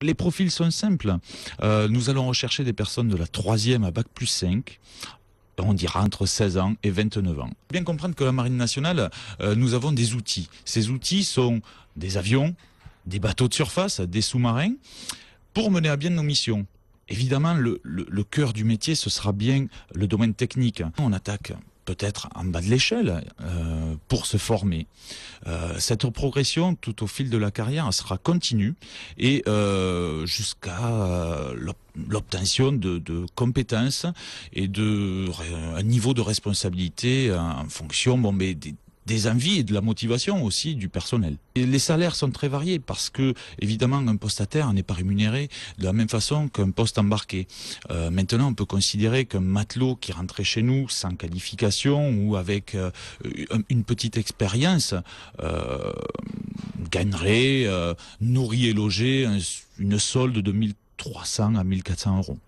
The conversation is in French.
Les profils sont simples. Euh, nous allons rechercher des personnes de la troisième à bac plus 5 on dira entre 16 ans et 29 ans. Bien comprendre que la Marine nationale, euh, nous avons des outils. Ces outils sont des avions, des bateaux de surface, des sous-marins, pour mener à bien nos missions. Évidemment, le, cœur du métier, ce sera bien le domaine technique. On attaque peut-être en bas de l'échelle. Euh, pour se former. Euh, cette progression tout au fil de la carrière sera continue et euh, jusqu'à euh, l'obtention de, compétences et de un niveau de responsabilité en fonction bon, mais des des envies et de la motivation aussi du personnel. les salaires sont très variés parce que, évidemment, un poste à terre n'est pas rémunéré de la même façon qu'un poste embarqué. Euh, maintenant, on peut considérer qu'un matelot qui rentrait chez nous sans qualification ou avec euh, une petite expérience euh, gagnerait, nourri et logé une solde de 1300 à 1400 euros.